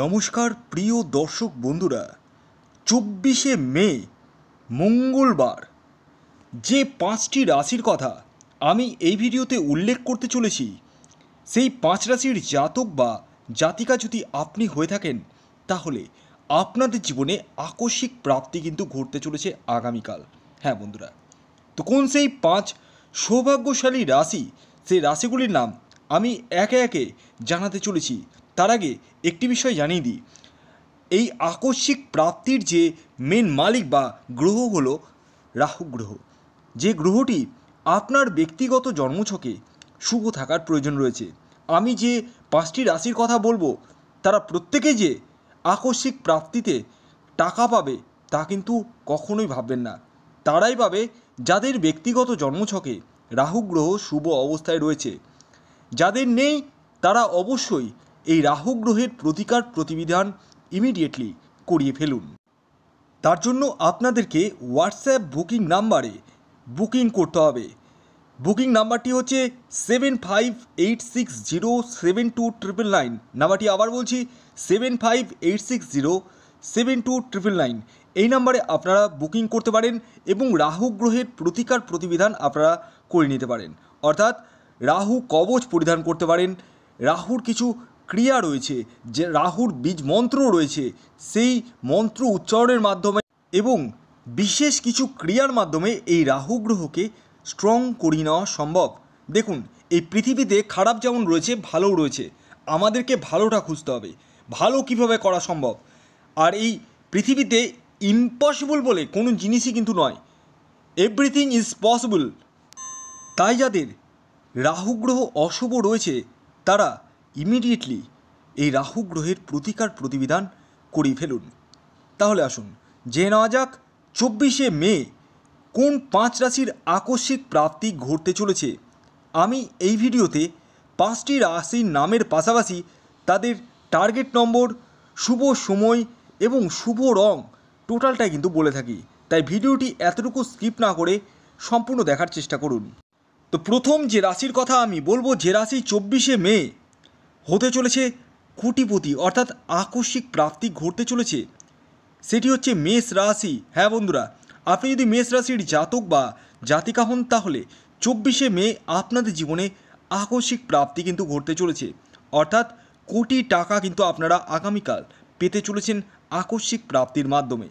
নমস্কার প্রিয় দর্শক বন্ধুরা চব্বিশে মে মঙ্গলবার যে পাঁচটি রাশির কথা আমি এই ভিডিওতে উল্লেখ করতে চলেছি সেই পাঁচ রাশির জাতক বা জাতিকা যদি আপনি হয়ে থাকেন তাহলে আপনাদের জীবনে আকস্মিক প্রাপ্তি কিন্তু ঘটতে চলেছে আগামীকাল হ্যাঁ বন্ধুরা তো কোন সেই পাঁচ সৌভাগ্যশালী রাশি সেই রাশিগুলির নাম আমি একে একে জানাতে চলেছি তার আগে একটি বিষয় জানিয়ে দিই এই আকস্মিক প্রাপ্তির যে মেন মালিক বা গ্রহ হল রাহু গ্রহ যে গ্রহটি আপনার ব্যক্তিগত জন্মছকে শুভ থাকার প্রয়োজন রয়েছে আমি যে পাঁচটি রাশির কথা বলবো তারা প্রত্যেকে যে আকস্মিক প্রাপ্তিতে টাকা পাবে তা কিন্তু কখনোই ভাববেন না তারাই পাবে যাদের ব্যক্তিগত জন্মছকে রাহু গ্রহ শুভ অবস্থায় রয়েছে যাদের নেই তারা অবশ্যই এই রাহু গ্রহের প্রতিকার প্রতিবিধান ইমিডিয়েটলি করিয়ে ফেলুন তার জন্য আপনাদেরকে হোয়াটসঅ্যাপ বুকিং নাম্বারে বুকিং করতে হবে বুকিং নাম্বারটি হচ্ছে seven five eight six zero seven two triple nine নাম্বারটি আবার বলছি seven five eight six zero seven two triple nine এই নাম্বারে আপনারা বুকিং করতে পারেন এবং রাহু গ্রহের প্রতিকার প্রতিবিধান আপনারা করে নিতে পারেন অর্থাৎ রাহু কবচ পরিধান করতে পারেন রাহুর কিছু ক্রিয়া রয়েছে যে রাহুর বীজ মন্ত্র রয়েছে সেই মন্ত্র উচ্চারণের মাধ্যমে এবং বিশেষ কিছু ক্রিয়ার মাধ্যমে এই রাহু গ্রহকে স্ট্রং করিয়ে নেওয়া সম্ভব দেখুন এই পৃথিবীতে খারাপ যেমন রয়েছে ভালোও রয়েছে আমাদেরকে ভালোটা খুঁজতে হবে ভালো কিভাবে করা সম্ভব আর এই পৃথিবীতে ইম্পসিবল বলে কোনো জিনিসই কিন্তু নয় এভরিথিং ইজ পসিবল তাই যাদের রাহু গ্রহ অশুভ রয়েছে তারা ইমিডিয়েটলি এই রাহু গ্রহের প্রতিকার প্রতিবিধান করিয়ে ফেলুন তাহলে আসুন জেনে নেওয়া যাক চব্বিশে মে কোন পাঁচ রাশির আকস্মিক প্রাপ্তি ঘটতে চলেছে আমি এই ভিডিওতে পাঁচটি রাশির নামের পাশাপাশি তাদের টার্গেট নম্বর শুভ সময় এবং শুভ রং টোটালটাই কিন্তু বলে থাকি তাই ভিডিওটি এতটুকু স্কিপ না করে সম্পূর্ণ দেখার চেষ্টা করুন তো প্রথম যে রাশির কথা আমি বলবো যে রাশি চব্বিশে মে হতে চলেছে কোটিপতি অর্থাৎ আকস্মিক প্রাপ্তি ঘটতে চলেছে সেটি হচ্ছে মেষ রাশি হ্যাঁ বন্ধুরা আপনি যদি মেষ রাশির জাতক বা জাতিকা হন তাহলে চব্বিশে মে আপনাদের জীবনে আকস্মিক প্রাপ্তি কিন্তু ঘটতে চলেছে অর্থাৎ কোটি টাকা কিন্তু আপনারা আগামীকাল পেতে চলেছেন আকস্মিক প্রাপ্তির মাধ্যমে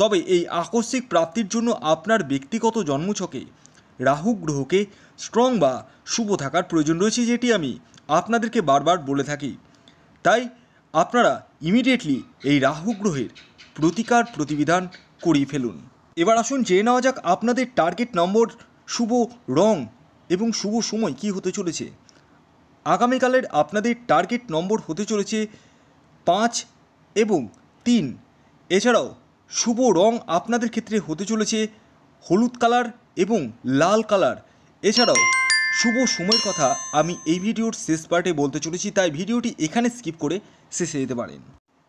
তবে এই আকস্মিক প্রাপ্তির জন্য আপনার ব্যক্তিগত জন্মছকে রাহু গ্রহকে স্ট্রং বা শুভ থাকার প্রয়োজন রয়েছে যেটি আমি আপনাদেরকে বারবার বলে থাকি তাই আপনারা ইমিডিয়েটলি এই রাহু গ্রহের প্রতিকার প্রতিবিধান করিয়ে ফেলুন এবার আসুন জেনে নেওয়া যাক আপনাদের টার্গেট নম্বর শুভ রং এবং শুভ সময় কি হতে চলেছে আগামীকালের আপনাদের টার্গেট নম্বর হতে চলেছে পাঁচ এবং তিন এছাড়াও শুভ রং আপনাদের ক্ষেত্রে হতে চলেছে হলুদ কালার এবং লাল কালার এছাড়াও শুভ সময়ের কথা আমি এই ভিডিওর শেষ পার্টে বলতে চলেছি তাই ভিডিওটি এখানে স্কিপ করে শেষে যেতে পারেন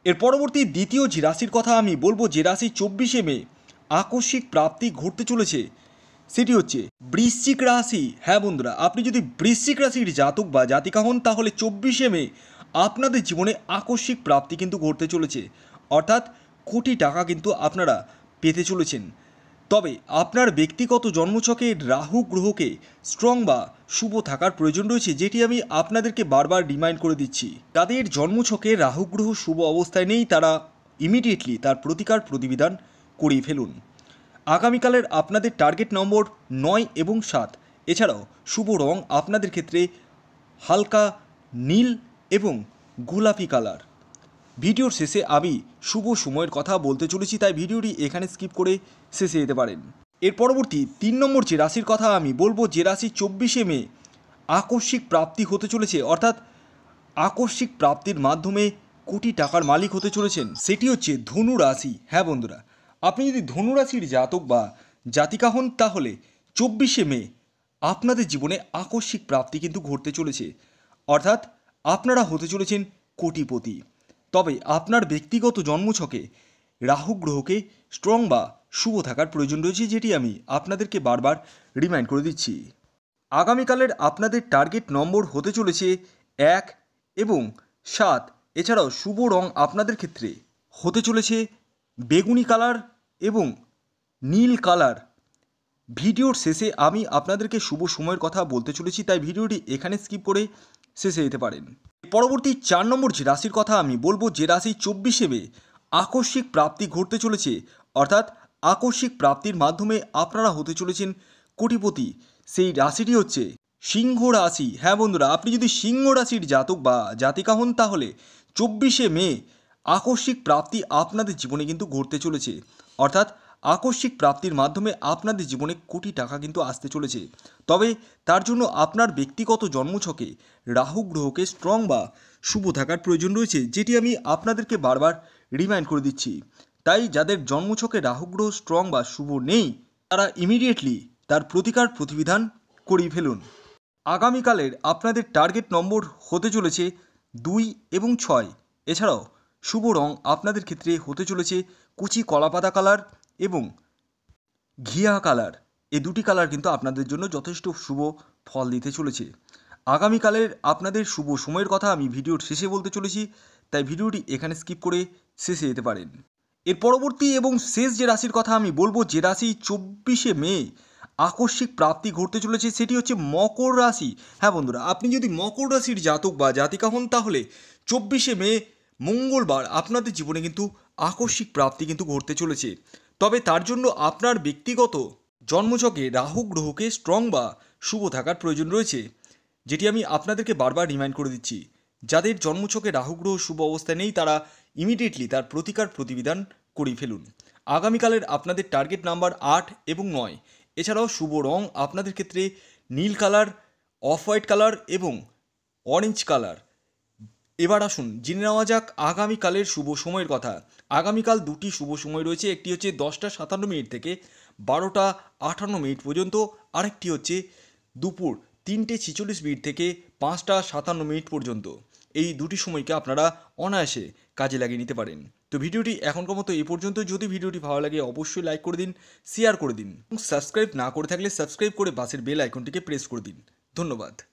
এর পরবর্তী দ্বিতীয় যে রাশির কথা আমি বলবো যে রাশি চব্বিশে মে আকস্মিক প্রাপ্তি ঘটতে চলেছে সেটি হচ্ছে বৃশ্চিক রাশি হ্যাঁ বন্ধুরা আপনি যদি বৃশ্চিক রাশির জাতক বা জাতিকা হন তাহলে চব্বিশে মে আপনাদের জীবনে আকস্মিক প্রাপ্তি কিন্তু ঘটতে চলেছে অর্থাৎ কোটি টাকা কিন্তু আপনারা পেতে চলেছেন তবে আপনার ব্যক্তিগত জন্মছকে রাহু গ্রহকে স্ট্রং বা শুভ থাকার প্রয়োজন রয়েছে যেটি আমি আপনাদেরকে বারবার রিমাইন্ড করে দিচ্ছি তাদের জন্মছকে রাহু গ্রহ শুভ অবস্থায় নেই তারা ইমিডিয়েটলি তার প্রতিকার প্রতিবিধান করিয়ে ফেলুন আগামীকালের আপনাদের টার্গেট নম্বর নয় এবং সাত এছাড়াও শুভ রং আপনাদের ক্ষেত্রে হালকা নীল এবং গোলাপি কালার ভিডিওর শেষে আমি শুভ সময়ের কথা বলতে চলেছি তাই ভিডিওটি এখানে স্কিপ করে শেষে যেতে পারেন এর পরবর্তী তিন নম্বর যে রাশির কথা আমি বলবো যে রাশি চব্বিশে মে আকস্মিক প্রাপ্তি হতে চলেছে অর্থাৎ আকস্মিক প্রাপ্তির মাধ্যমে কোটি টাকার মালিক হতে চলেছেন সেটি হচ্ছে ধনু রাশি হ্যাঁ বন্ধুরা আপনি যদি ধনু রাশির জাতক বা জাতিকা হন তাহলে চব্বিশে মে আপনাদের জীবনে আকস্মিক প্রাপ্তি কিন্তু ঘটতে চলেছে অর্থাৎ আপনারা হতে চলেছেন কোটিপতি তবে আপনার ব্যক্তিগত জন্মছকে রাহু গ্রহকে স্ট্রং বা শুভ থাকার প্রয়োজন রয়েছে যেটি আমি আপনাদেরকে বারবার রিমাইন্ড করে দিচ্ছি আগামীকালের আপনাদের টার্গেট নম্বর হতে চলেছে এক এবং সাত এছাড়াও শুভ রং আপনাদের ক্ষেত্রে হতে চলেছে বেগুনি কালার এবং নীল কালার ভিডিওর শেষে আমি আপনাদেরকে শুভ সময়ের কথা বলতে চলেছি তাই ভিডিওটি এখানে স্কিপ করে শেষে যেতে পারেন পরবর্তী চার নম্বর যে রাশির কথা আমি বলবো যে রাশি চব্বিশে মে আকস্মিক প্রাপ্তি ঘটতে চলেছে অর্থাৎ আকস্মিক প্রাপ্তির মাধ্যমে আপনারা হতে চলেছেন কোটিপতি সেই রাশিটি হচ্ছে সিংহ রাশি হ্যাঁ বন্ধুরা আপনি যদি সিংহ রাশির জাতক বা জাতিকা হন তাহলে চব্বিশে মে আকস্মিক প্রাপ্তি আপনাদের জীবনে কিন্তু ঘটতে চলেছে অর্থাৎ আকস্মিক প্রাপ্তির মাধ্যমে আপনাদের জীবনে কোটি টাকা কিন্তু আসতে চলেছে তবে তার জন্য আপনার ব্যক্তিগত জন্মছকে রাহু গ্রহকে স্ট্রং বা শুভ থাকার প্রয়োজন রয়েছে যেটি আমি আপনাদেরকে বারবার রিমাইন্ড করে দিচ্ছি তাই যাদের জন্মছকে রাহু গ্রহ স্ট্রং বা শুভ নেই তারা ইমিডিয়েটলি তার প্রতিকার প্রতিবিধান করিয়ে ফেলুন আগামীকালের আপনাদের টার্গেট নম্বর হতে চলেছে দুই এবং ছয় এছাড়াও শুভ রং আপনাদের ক্ষেত্রে হতে চলেছে কুচি কলাপাতা কালার এবং ঘিয়া কালার এ দুটি কালার কিন্তু আপনাদের জন্য যথেষ্ট শুভ ফল দিতে চলেছে আগামীকালের আপনাদের শুভ সময়ের কথা আমি ভিডিওর শেষে বলতে চলেছি তাই ভিডিওটি এখানে স্কিপ করে শেষে যেতে পারেন এর পরবর্তী এবং শেষ যে রাশির কথা আমি বলবো যে রাশি চব্বিশে মে আকস্মিক প্রাপ্তি ঘটতে চলেছে সেটি হচ্ছে মকর রাশি হ্যাঁ বন্ধুরা আপনি যদি মকর রাশির জাতক বা জাতিকা হন তাহলে চব্বিশে মে মঙ্গলবার আপনাদের জীবনে কিন্তু আকস্মিক প্রাপ্তি কিন্তু ঘটতে চলেছে তবে তার জন্য আপনার ব্যক্তিগত জন্মঝকে রাহু গ্রহকে স্ট্রং বা শুভ থাকার প্রয়োজন রয়েছে যেটি আমি আপনাদেরকে বারবার রিমাইন্ড করে দিচ্ছি যাদের জন্মচকে রাহু গ্রহ শুভ অবস্থায় নেই তারা ইমিডিয়েটলি তার প্রতিকার প্রতিবিধান করে ফেলুন আগামীকালের আপনাদের টার্গেট নাম্বার আট এবং নয় এছাড়াও শুভ রং আপনাদের ক্ষেত্রে নীল কালার অফ হোয়াইট কালার এবং অরেঞ্জ কালার এবার আসুন জেনে নেওয়া যাক আগামীকালের শুভ সময়ের কথা আগামীকাল দুটি শুভ সময় রয়েছে একটি হচ্ছে দশটা সাতান্ন মিনিট থেকে বারোটা আটান্ন মিনিট পর্যন্ত আরেকটি হচ্ছে দুপুর তিনটে ছেচল্লিশ মিনিট থেকে পাঁচটা সাতান্ন মিনিট পর্যন্ত এই দুটি সময়কে আপনারা অনায়াসে কাজে লাগিয়ে নিতে পারেন তো ভিডিওটি এখনকার মতো এই পর্যন্ত যদি ভিডিওটি ভালো লাগে অবশ্যই লাইক করে দিন শেয়ার করে দিন সাবস্ক্রাইব না করে থাকলে সাবস্ক্রাইব করে বাসের বেল আইকনটিকে প্রেস করে দিন ধন্যবাদ